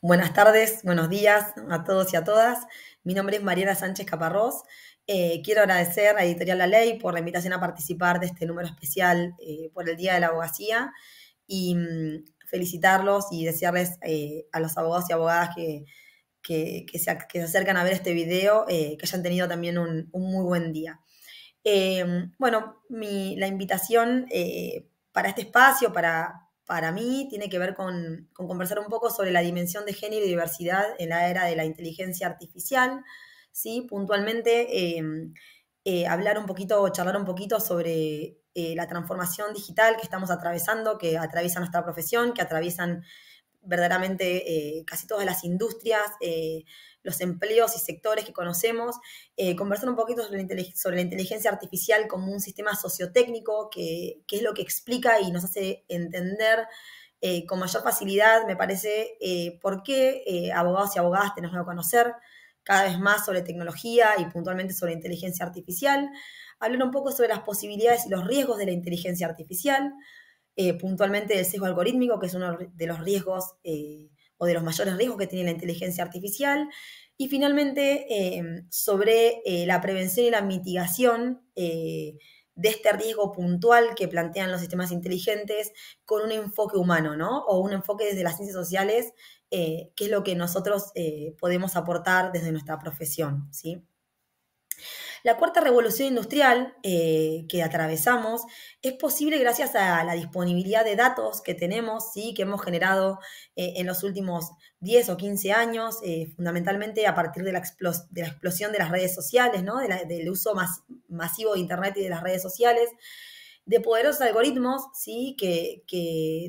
Buenas tardes, buenos días a todos y a todas. Mi nombre es Mariana Sánchez Caparrós. Eh, quiero agradecer a Editorial La Ley por la invitación a participar de este número especial eh, por el Día de la Abogacía y mm, felicitarlos y desearles eh, a los abogados y abogadas que, se, acercan a ver este video que hayan tenido también un, muy buen día. bueno, la invitación para este espacio, para, para mí tiene que ver con, conversar un poco sobre la dimensión de género y diversidad en la era de la inteligencia artificial, ¿sí? puntualmente em, eh, hablar un poquito charlar un poquito sobre eh, la transformación digital que estamos atravesando, que atraviesa nuestra profesión, que atraviesan verdaderamente eh, casi todas las industrias, eh, los empleos y sectores que conocemos, eh, conversar un poquito sobre la, sobre la, inteligencia artificial como un sistema sociotécnico, que, que es lo que explica y nos hace entender con mayor facilidad, me parece, por qué abogados y abogadas tenemos que conocer cada vez más sobre tecnología y puntualmente sobre inteligencia artificial, hablar un poco sobre las posibilidades y los riesgos de la inteligencia artificial, eh, puntualmente el sesgo algorítmico, que es uno de los riesgos eh, o de los mayores riesgos que tiene la inteligencia artificial. Y finalmente, eh, sobre la prevención y la mitigación de este riesgo puntual que plantean los sistemas inteligentes con un enfoque humano, ¿no? O un enfoque desde las ciencias sociales, que es lo que nosotros podemos aportar desde nuestra profesión, ¿sí? La cuarta revolución industrial eh, que atravesamos es posible gracias a la disponibilidad de datos que tenemos, ¿sí? que hemos generado eh, en los últimos 10 o 15 años, eh, fundamentalmente a partir de la, explosión de las redes sociales, del uso masivo de Internet y de las redes sociales de poderosos algoritmos, ¿sí? Que,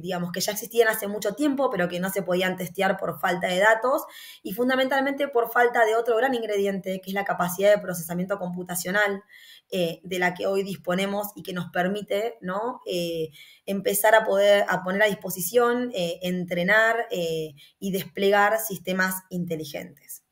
digamos, que ya existían hace mucho tiempo, pero que no se podían testear por falta de datos y fundamentalmente por falta de otro gran ingrediente, que es la capacidad de procesamiento computacional eh, de la que hoy disponemos y que nos permite, ¿no? Eh, empezar a poder, a poner a disposición, eh, entrenar y desplegar sistemas inteligentes.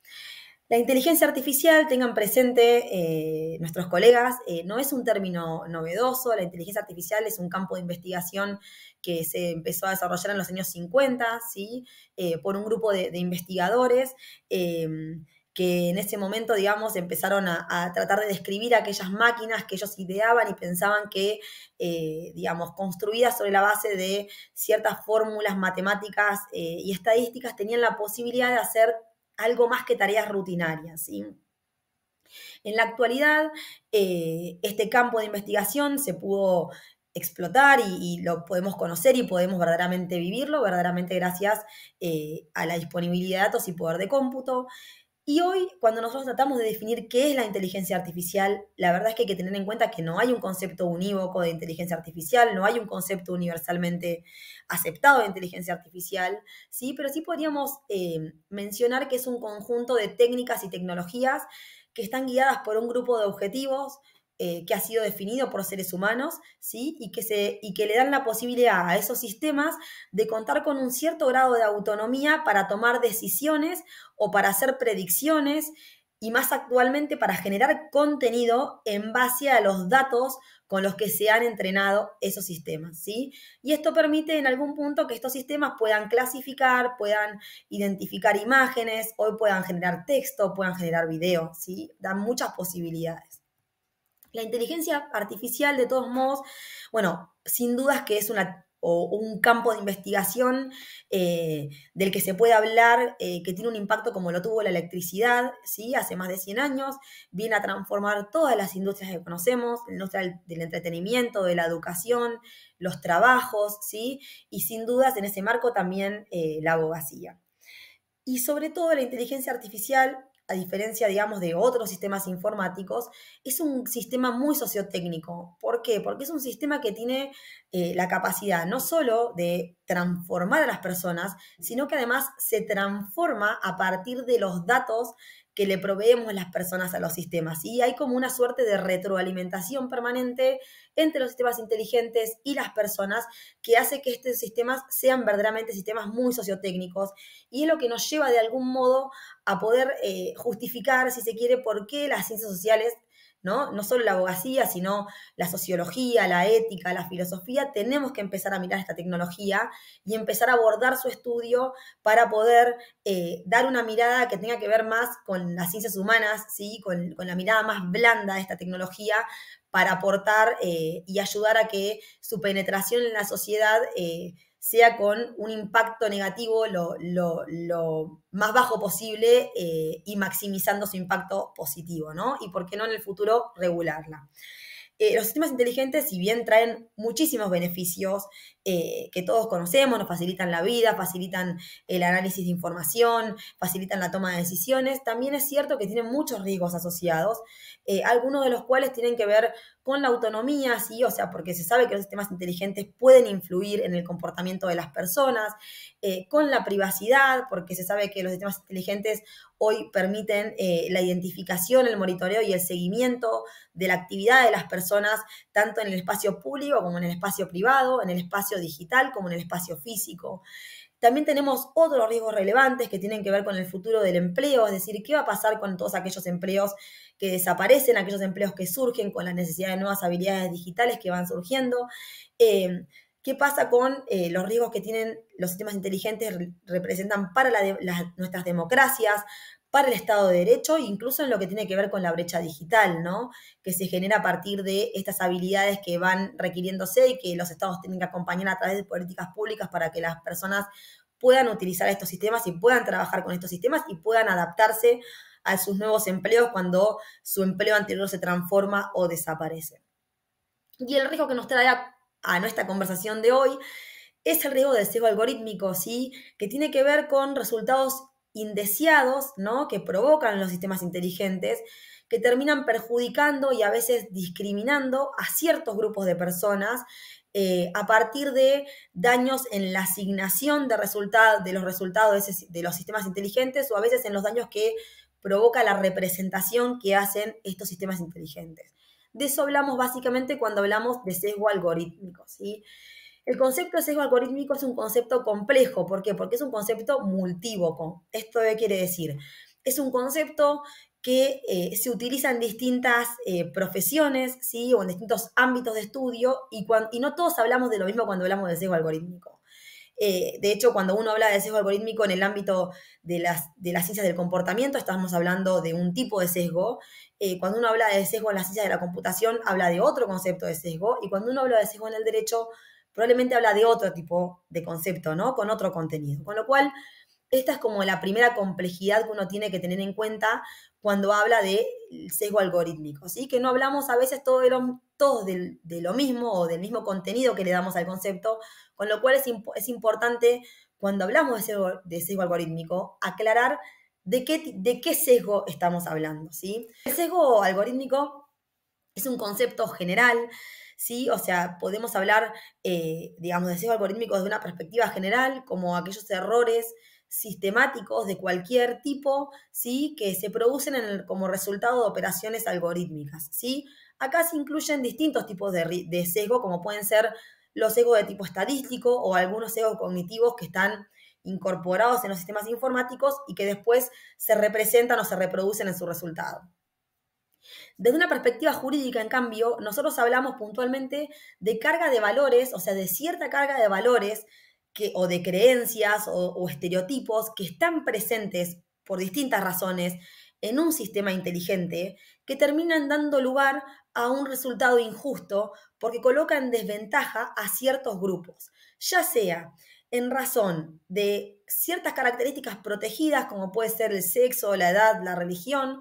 La inteligencia artificial, tengan presente eh, nuestros colegas, eh, no es un término novedoso, la inteligencia artificial es un campo de investigación que se empezó a desarrollar en los años 50, ¿sí? Eh, por un grupo de, investigadores que en ese momento, digamos, empezaron a, tratar de describir aquellas máquinas que ellos ideaban y pensaban que, digamos, construidas sobre la base de ciertas fórmulas matemáticas y estadísticas, tenían la posibilidad de hacer algo más que tareas rutinarias. En la actualidad, eh, este campo de investigación se pudo explotar y, lo podemos conocer y podemos verdaderamente vivirlo, verdaderamente gracias eh, a la disponibilidad de datos y poder de cómputo. Y hoy, cuando nosotros tratamos de definir qué es la inteligencia artificial, la verdad es que hay que tener en cuenta que no hay un concepto unívoco de inteligencia artificial, no hay un concepto universalmente aceptado de inteligencia artificial, ¿sí? pero sí podríamos eh, mencionar que es un conjunto de técnicas y tecnologías que están guiadas por un grupo de objetivos, eh, que ha sido definido por seres humanos, ¿sí? Y que, y que le dan la posibilidad a esos sistemas de contar con un cierto grado de autonomía para tomar decisiones o para hacer predicciones y más actualmente para generar contenido en base a los datos con los que se han entrenado esos sistemas, ¿sí? Y esto permite en algún punto que estos sistemas puedan clasificar, puedan identificar imágenes, hoy puedan generar texto, puedan generar video, ¿sí? Dan muchas posibilidades. La inteligencia artificial, de todos modos, bueno, sin dudas que es un campo de investigación eh, del que se puede hablar, eh, que tiene un impacto como lo tuvo la electricidad, ¿sí? hace más de 100 años, viene a transformar todas las industrias que conocemos, la industria del entretenimiento, de la educación, los trabajos, ¿sí? y sin dudas en ese marco también eh, la abogacía. Y sobre todo la inteligencia artificial a diferencia, digamos, de otros sistemas informáticos, es un sistema muy sociotécnico. ¿Por qué? Porque es un sistema que tiene eh, la capacidad no solo de transformar a las personas, sino que además se transforma a partir de los datos que le proveemos las personas a los sistemas. Y hay como una suerte de retroalimentación permanente entre los sistemas inteligentes y las personas que hace que estos sistemas sean verdaderamente sistemas muy sociotécnicos. Y es lo que nos lleva de algún modo a poder eh, justificar, si se quiere, por qué las ciencias sociales ¿no? solo la abogacía, sino la sociología, la ética, la filosofía, tenemos que empezar a mirar esta tecnología y empezar a abordar su estudio para poder eh, dar una mirada que tenga que ver más con las ciencias humanas, ¿sí? Con, la mirada más blanda de esta tecnología para aportar eh, y ayudar a que su penetración en la sociedad eh, sea con un impacto negativo lo, más bajo posible eh, y maximizando su impacto positivo, ¿no? Y por qué no en el futuro regularla. Eh, los sistemas inteligentes, si bien traen muchísimos beneficios eh, que todos conocemos, nos facilitan la vida, facilitan el análisis de información, facilitan la toma de decisiones, también es cierto que tienen muchos riesgos asociados, eh, algunos de los cuales tienen que ver con la autonomía, sí, o sea, porque se sabe que los sistemas inteligentes pueden influir en el comportamiento de las personas, con la privacidad, porque se sabe que los sistemas inteligentes hoy permiten eh, la identificación, el monitoreo y el seguimiento de la actividad de las personas, tanto en el espacio público como en el espacio privado, en el espacio digital como en el espacio físico. También tenemos otros riesgos relevantes que tienen que ver con el futuro del empleo, es decir, qué va a pasar con todos aquellos empleos que desaparecen, aquellos empleos que surgen, con la necesidad de nuevas habilidades digitales que van surgiendo. Eh, ¿Qué pasa con eh, los riesgos que tienen los sistemas inteligentes representan para nuestras democracias, para el Estado de Derecho, incluso en lo que tiene que ver con la brecha digital, ¿no? Que se genera a partir de estas habilidades que van requiriéndose y que los estados tienen que acompañar a través de políticas públicas para que las personas puedan utilizar estos sistemas y puedan trabajar con estos sistemas y puedan adaptarse a sus nuevos empleos cuando su empleo anterior se transforma o desaparece. Y el riesgo que nos trae a a nuestra conversación de hoy es el riesgo del sesgo algorítmico, ¿sí? Que tiene que ver con resultados indeseados, ¿no? Que provocan los sistemas inteligentes, que terminan perjudicando y a veces discriminando a ciertos grupos de personas eh, a partir de daños en la asignación de, los resultados de los sistemas inteligentes o a veces en los daños que provoca la representación que hacen estos sistemas inteligentes. De eso hablamos básicamente cuando hablamos de sesgo algorítmico, ¿sí? El concepto de sesgo algorítmico es un concepto complejo. ¿Por qué? Porque es un concepto multívoco. ¿Esto quiere decir? Es un concepto que eh, se utiliza en distintas eh, profesiones, ¿sí? O en distintos ámbitos de estudio y, y no todos hablamos de lo mismo cuando hablamos de sesgo algorítmico. Eh, de hecho, cuando uno habla de sesgo algorítmico en el ámbito de las, de las ciencias del comportamiento, estamos hablando de un tipo de sesgo. Eh, cuando uno habla de sesgo en las ciencias de la computación, habla de otro concepto de sesgo. Y cuando uno habla de sesgo en el derecho, probablemente habla de otro tipo de concepto, ¿no? Con otro contenido. Con lo cual, esta es como la primera complejidad que uno tiene que tener en cuenta cuando habla de sesgo algorítmico, ¿sí? Que no hablamos a veces todo todos de, lo mismo o del mismo contenido que le damos al concepto, con lo cual es, importante cuando hablamos de sesgo, algorítmico aclarar de qué, de qué sesgo estamos hablando, ¿sí? El sesgo algorítmico es un concepto general, ¿sí? O sea, podemos hablar, eh, digamos, de sesgo algorítmico desde una perspectiva general, como aquellos errores sistemáticos de cualquier tipo, ¿sí? Que se producen como resultado de operaciones algorítmicas, ¿sí? Acá se incluyen distintos tipos de, de sesgo, como pueden ser los sesgos de tipo estadístico o algunos sesgos cognitivos que están incorporados en los sistemas informáticos y que después se representan o se reproducen en su resultado. Desde una perspectiva jurídica, en cambio, nosotros hablamos puntualmente de carga de valores, o sea, de cierta carga de valores o de creencias o, o estereotipos que están presentes por distintas razones en un sistema inteligente que terminan dando lugar a un resultado injusto porque colocan en desventaja a ciertos grupos, ya sea en razón de ciertas características protegidas como puede ser el sexo, la edad, la religión,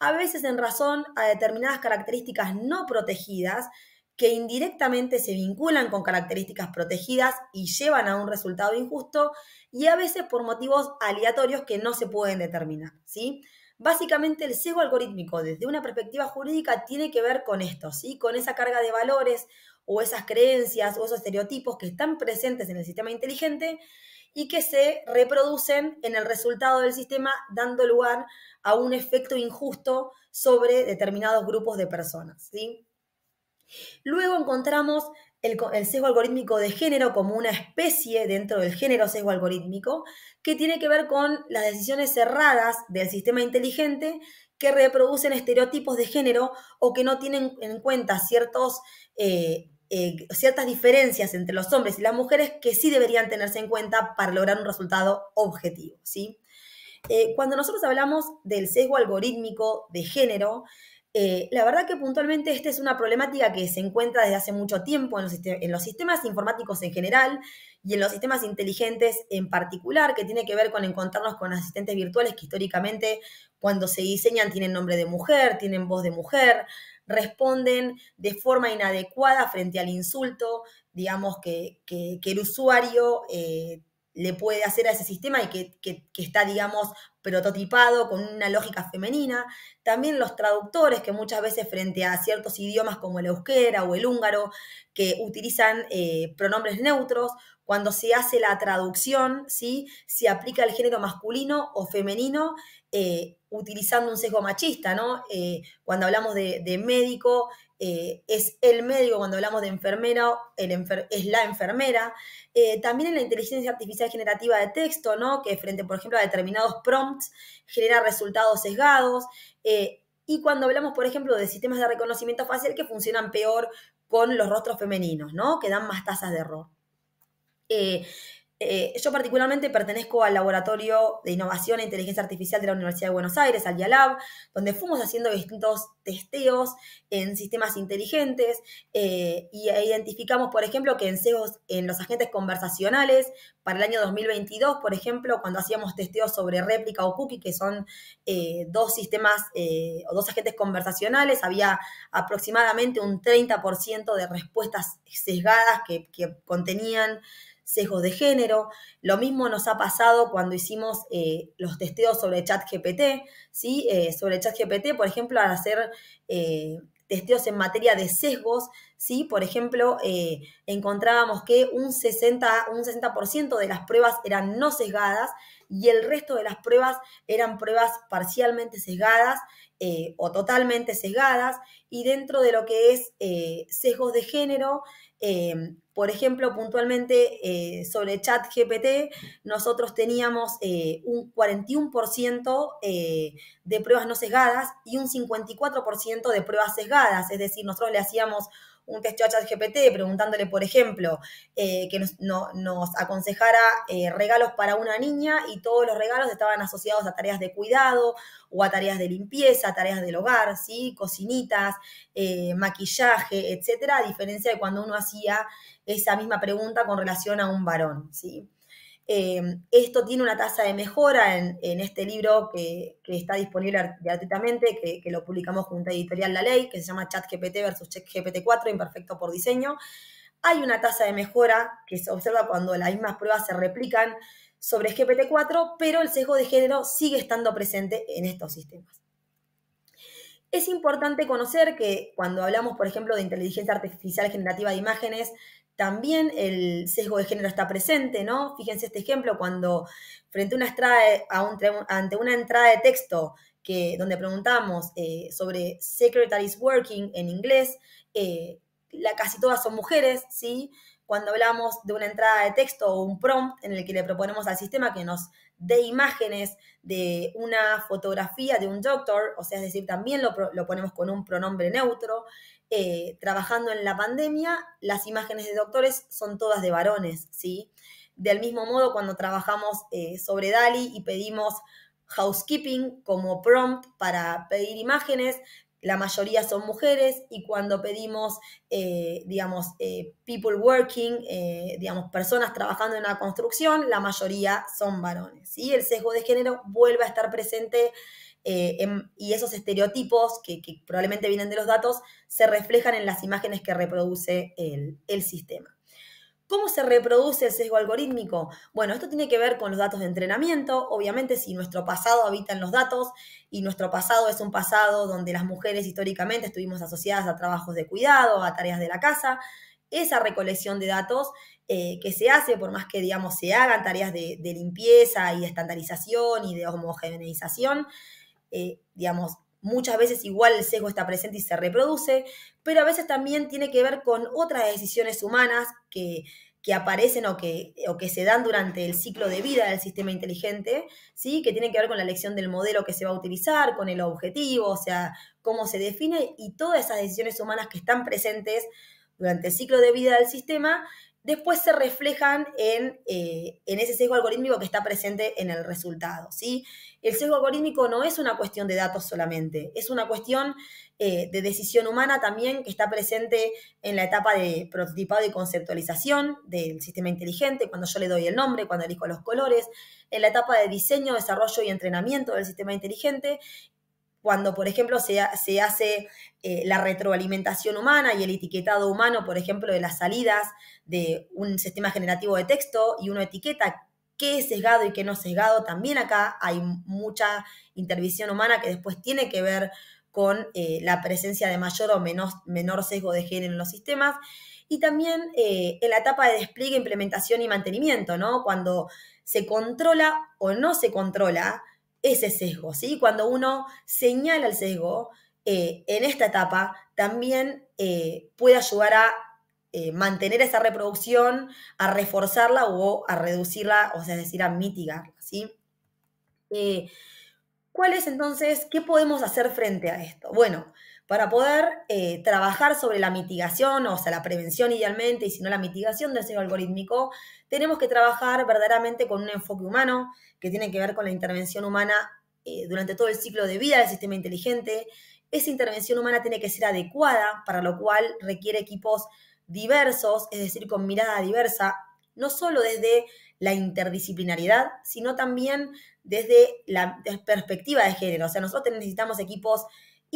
a veces en razón a determinadas características no protegidas que indirectamente se vinculan con características protegidas y llevan a un resultado injusto y a veces por motivos aleatorios que no se pueden determinar, ¿sí? Básicamente el sesgo algorítmico desde una perspectiva jurídica tiene que ver con esto, ¿sí? Con esa carga de valores o esas creencias o esos estereotipos que están presentes en el sistema inteligente y que se reproducen en el resultado del sistema dando lugar a un efecto injusto sobre determinados grupos de personas, ¿sí? Luego encontramos el, sesgo algorítmico de género como una especie dentro del género sesgo algorítmico, que tiene que ver con las decisiones cerradas del sistema inteligente que reproducen estereotipos de género o que no tienen en cuenta ciertos, eh, eh, ciertas diferencias entre los hombres y las mujeres que sí deberían tenerse en cuenta para lograr un resultado objetivo. ¿sí? Eh, cuando nosotros hablamos del sesgo algorítmico de género, eh, la verdad que puntualmente esta es una problemática que se encuentra desde hace mucho tiempo en los, sistemas informáticos en general y en los sistemas inteligentes en particular, que tiene que ver con encontrarnos con asistentes virtuales que históricamente cuando se diseñan tienen nombre de mujer, tienen voz de mujer, responden de forma inadecuada frente al insulto, digamos que, el usuario... Eh, le puede hacer a ese sistema y que, está, digamos, prototipado con una lógica femenina. También los traductores, que muchas veces frente a ciertos idiomas como el euskera o el húngaro, que utilizan eh, pronombres neutros, cuando se hace la traducción, ¿sí? se aplica el género masculino o femenino eh, utilizando un sesgo machista, ¿no? Eh, cuando hablamos de médico, eh, es el médico, cuando hablamos de enfermera, el es la enfermera. Eh, también en la inteligencia artificial generativa de texto, ¿no? que frente, por ejemplo, a determinados prompts genera resultados sesgados. Eh, y cuando hablamos, por ejemplo, de sistemas de reconocimiento facial que funcionan peor con los rostros femeninos, ¿no? que dan más tasas de error. Eh, yo particularmente pertenezco al Laboratorio de Innovación e Inteligencia Artificial de la Universidad de Buenos Aires, al Dialab, donde fuimos haciendo distintos testeos en sistemas inteligentes eh, y identificamos, por ejemplo, que en en los agentes conversacionales para el año 2022, por ejemplo, cuando hacíamos testeos sobre réplica o cookie, que son eh, dos sistemas eh, o dos agentes conversacionales, había aproximadamente un 30% de respuestas sesgadas que contenían sesgos de género. Lo mismo nos ha pasado cuando hicimos eh, los testeos sobre ChatGPT, ¿sí? Eh, sobre ChatGPT, por ejemplo, al hacer eh, testeos en materia de sesgos, ¿sí? Por ejemplo, encontrábamos que un 60%, un 60 de las pruebas eran no sesgadas y el resto de las pruebas eran pruebas parcialmente sesgadas eh, o totalmente sesgadas y dentro de lo que es eh, sesgos de género, em, por ejemplo, puntualmente eh, sobre chat GPT, nosotros teníamos un 41% de pruebas no sesgadas y un 54% de pruebas sesgadas, es decir, nosotros le hacíamos un texto a ChatGPT preguntándole, por ejemplo, eh, que nos, nos aconsejara eh, regalos para una niña y todos los regalos estaban asociados a tareas de cuidado o a tareas de limpieza, tareas del hogar, ¿sí? cocinitas, eh, maquillaje, etcétera, a diferencia de cuando uno hacía esa misma pregunta con relación a un varón. ¿sí? Eh, esto tiene una tasa de mejora en, este libro que, está disponible gratuitamente, que, lo publicamos junto a Editorial La Ley, que se llama ChatGPT versus gpt 4 imperfecto por diseño. Hay una tasa de mejora que se observa cuando las mismas pruebas se replican sobre GPT-4, pero el sesgo de género sigue estando presente en estos sistemas. Es importante conocer que cuando hablamos, por ejemplo, de inteligencia artificial generativa de imágenes, también el sesgo de género está presente, ¿no? Fíjense este ejemplo, cuando frente a una a un, ante una entrada de texto que, donde preguntamos eh, sobre secretaries working en inglés, eh, la, casi todas son mujeres, ¿sí? Cuando hablamos de una entrada de texto o un prompt en el que le proponemos al sistema que nos dé imágenes de una fotografía de un doctor, o sea, es decir, también lo, lo ponemos con un pronombre neutro. Eh, trabajando en la pandemia, las imágenes de doctores son todas de varones, ¿sí? Del mismo modo, cuando trabajamos eh, sobre DALI y pedimos housekeeping como prompt para pedir imágenes, la mayoría son mujeres y cuando pedimos, eh, digamos, people working, digamos, personas trabajando en la construcción, la mayoría son varones. ¿sí? El sesgo de género vuelve a estar presente eh, y esos estereotipos que, probablemente vienen de los datos se reflejan en las imágenes que reproduce el, sistema. ¿Cómo se reproduce el sesgo algorítmico? Bueno, esto tiene que ver con los datos de entrenamiento. Obviamente, si nuestro pasado habita en los datos y nuestro pasado es un pasado donde las mujeres históricamente estuvimos asociadas a trabajos de cuidado, a tareas de la casa, esa recolección de datos eh, que se hace, por más que, digamos, se hagan tareas de, de limpieza y de estandarización y de homogeneización, eh, digamos, muchas veces igual el sesgo está presente y se reproduce, pero a veces también tiene que ver con otras decisiones humanas que, aparecen o que, que se dan durante el ciclo de vida del sistema inteligente, ¿sí? que tienen que ver con la elección del modelo que se va a utilizar, con el objetivo, o sea, cómo se define y todas esas decisiones humanas que están presentes durante el ciclo de vida del sistema después se reflejan en, eh, en, ese sesgo algorítmico que está presente en el resultado. ¿sí? El sesgo algorítmico no es una cuestión de datos solamente, es una cuestión eh, de decisión humana también que está presente en la etapa de prototipado y conceptualización del sistema inteligente, cuando yo le doy el nombre, cuando elijo los colores, en la etapa de diseño, desarrollo y entrenamiento del sistema inteligente cuando, por ejemplo, se, hace eh, la retroalimentación humana y el etiquetado humano, por ejemplo, de las salidas de un sistema generativo de texto y uno etiqueta qué es sesgado y qué no es sesgado, también acá hay mucha intervisión humana que después tiene que ver con eh, la presencia de mayor o menor, sesgo de género en los sistemas. Y también eh, en la etapa de despliegue, implementación y mantenimiento, ¿no? Cuando se controla o no se controla ese sesgo, ¿sí? Cuando uno señala el sesgo, eh, en esta etapa también eh, puede ayudar a eh, mantener esa reproducción, a reforzarla o a reducirla, o sea, es decir, a mitigarla, ¿sí? ¿Cuál es entonces, qué podemos hacer frente a esto? Bueno, para poder eh, trabajar sobre la mitigación, o sea, la prevención idealmente, y si no la mitigación del sesgo algorítmico, tenemos que trabajar verdaderamente con un enfoque humano que tiene que ver con la intervención humana eh, durante todo el ciclo de vida del sistema inteligente. Esa intervención humana tiene que ser adecuada, para lo cual requiere equipos diversos, es decir, con mirada diversa, no solo desde la interdisciplinariedad, sino también desde la perspectiva de género. O sea, nosotros necesitamos equipos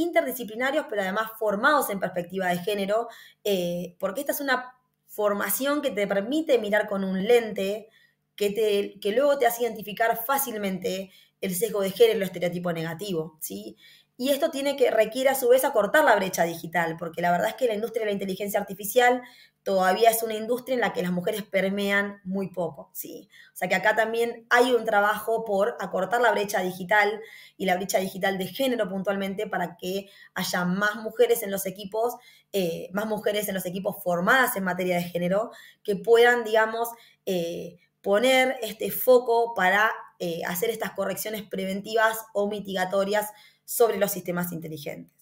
interdisciplinarios, pero además formados en perspectiva de género, eh, porque esta es una formación que te permite mirar con un lente que, te, que luego te hace identificar fácilmente el sesgo de género, el estereotipo negativo, ¿sí? Y esto tiene que, requiere a su vez acortar la brecha digital, porque la verdad es que la industria de la inteligencia artificial todavía es una industria en la que las mujeres permean muy poco, ¿sí? O sea que acá también hay un trabajo por acortar la brecha digital y la brecha digital de género puntualmente para que haya más mujeres en los equipos, eh, más mujeres en los equipos formadas en materia de género, que puedan, digamos, eh, poner este foco para eh, hacer estas correcciones preventivas o mitigatorias sobre los sistemas inteligentes.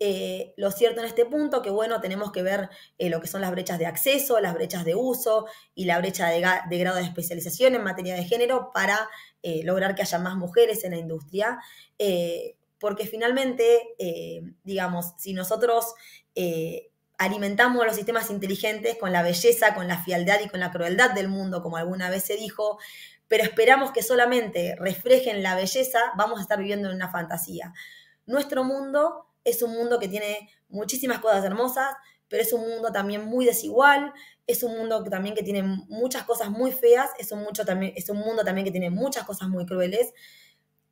Eh, lo cierto en este punto que, bueno, tenemos que ver eh, lo que son las brechas de acceso, las brechas de uso y la brecha de, grado de especialización en materia de género para eh, lograr que haya más mujeres en la industria. porque finalmente, digamos, si nosotros alimentamos los sistemas inteligentes con la belleza, con la fialdad y con la crueldad del mundo, como alguna vez se dijo, pero esperamos que solamente reflejen la belleza, vamos a estar viviendo en una fantasía. Nuestro mundo es un mundo que tiene muchísimas cosas hermosas, pero es un mundo también muy desigual, es un mundo también que tiene muchas cosas muy feas, es un, mundo también que tiene muchas cosas muy crueles.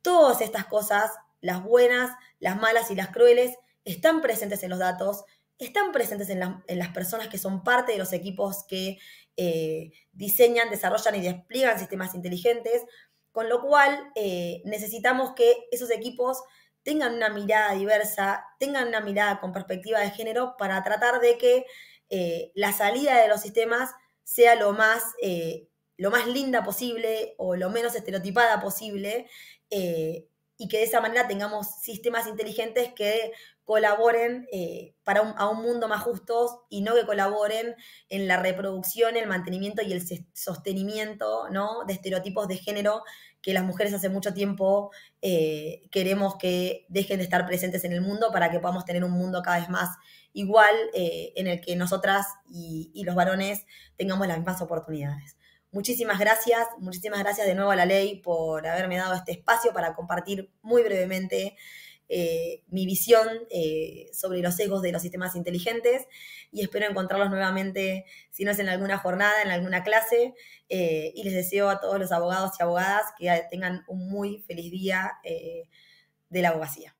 Todas estas cosas, las buenas, las malas y las crueles, están presentes en los datos, están presentes en, las personas que son parte de los equipos que eh, diseñan, desarrollan y despliegan sistemas inteligentes, con lo cual eh, necesitamos que esos equipos tengan una mirada diversa, tengan una mirada con perspectiva de género para tratar de que eh, la salida de los sistemas sea lo más, eh, lo más linda posible o lo menos estereotipada posible. Eh, y que de esa manera tengamos sistemas inteligentes que colaboren eh, para a un mundo más justo y no que colaboren en la reproducción, el mantenimiento y el sostenimiento ¿no? de estereotipos de género que las mujeres hace mucho tiempo eh, queremos que dejen de estar presentes en el mundo para que podamos tener un mundo cada vez más igual eh, en el que nosotras y, y los varones tengamos las mismas oportunidades. Muchísimas gracias, muchísimas gracias de nuevo a la ley por haberme dado este espacio para compartir muy brevemente eh, mi visión eh, sobre los egos de los sistemas inteligentes y espero encontrarlos nuevamente, si no es en alguna jornada, en alguna clase. Eh, y les deseo a todos los abogados y abogadas que tengan un muy feliz día de la abogacía.